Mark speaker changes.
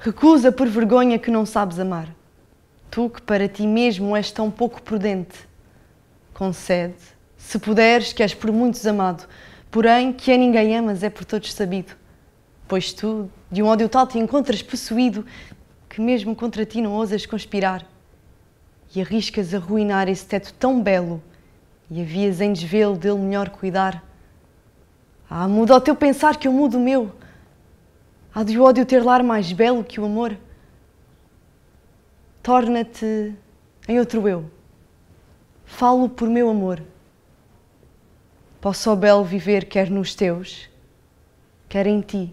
Speaker 1: Recusa por vergonha que não sabes amar. Tu que para ti mesmo és tão pouco prudente. Concede, se puderes, que és por muitos amado, porém que a ninguém amas é por todos sabido. Pois tu, de um ódio tal, te encontras possuído que mesmo contra ti não ousas conspirar e arriscas arruinar esse teto tão belo e havias em desvelo dele melhor cuidar. Ah, muda o teu pensar que eu mudo o meu. Há de ódio ter lar mais belo que o amor? Torna-te em outro eu. Falo por meu amor. Posso, ó belo, viver quer nos teus, quer em ti.